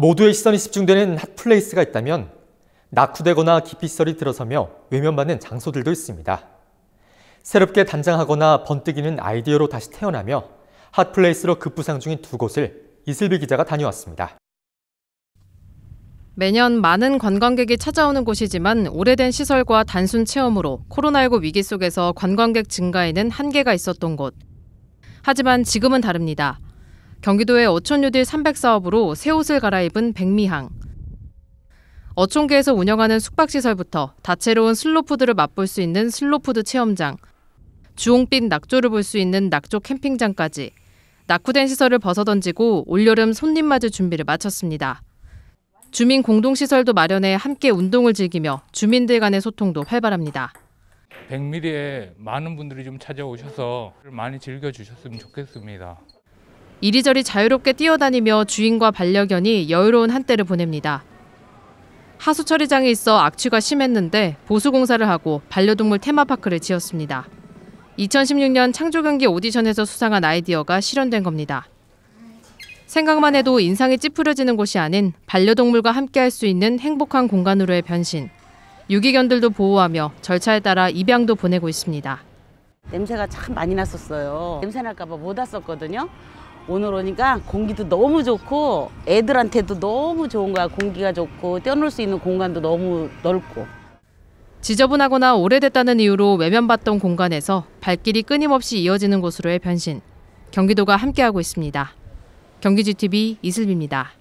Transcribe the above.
모두의 시선이 집중되는 핫플레이스가 있다면 낙후되거나 깊이 썰이 들어서며 외면받는 장소들도 있습니다. 새롭게 단장하거나 번뜩이는 아이디어로 다시 태어나며 핫플레이스로 급부상 중인 두 곳을 이슬비 기자가 다녀왔습니다. 매년 많은 관광객이 찾아오는 곳이지만 오래된 시설과 단순 체험으로 코로나19 위기 속에서 관광객 증가에는 한계가 있었던 곳. 하지만 지금은 다릅니다. 경기도의 어촌유딜 300사업으로 새 옷을 갈아입은 백미항. 어촌계에서 운영하는 숙박시설부터 다채로운 슬로푸드를 맛볼 수 있는 슬로푸드 체험장, 주홍빛 낙조를 볼 수 있는 낙조 캠핑장까지 낙후된 시설을 벗어던지고 올여름 손님 맞을 준비를 마쳤습니다. 주민 공동시설도 마련해 함께 운동을 즐기며 주민들 간의 소통도 활발합니다. 백미리에 많은 분들이 좀 찾아오셔서 많이 즐겨주셨으면 좋겠습니다. 이리저리 자유롭게 뛰어다니며 주인과 반려견이 여유로운 한때를 보냅니다. 하수 처리장에 있어 악취가 심했는데 보수 공사를 하고 반려동물 테마파크를 지었습니다. 2016년 창조 경기 오디션에서 수상한 아이디어가 실현된 겁니다. 생각만 해도 인상이 찌푸려지는 곳이 아닌 반려동물과 함께할 수 있는 행복한 공간으로의 변신. 유기견들도 보호하며 절차에 따라 입양도 보내고 있습니다. 냄새가 참 많이 났었어요. 냄새 날까봐 못 왔었거든요. 오늘 오니까 공기도 너무 좋고 애들한테도 너무 좋은 거야. 공기가 좋고 뛰어놀 수 있는 공간도 너무 넓고. 지저분하거나 오래됐다는 이유로 외면받던 공간에서 발길이 끊임없이 이어지는 곳으로의 변신. 경기도가 함께하고 있습니다. 경기지TV 이슬비입니다.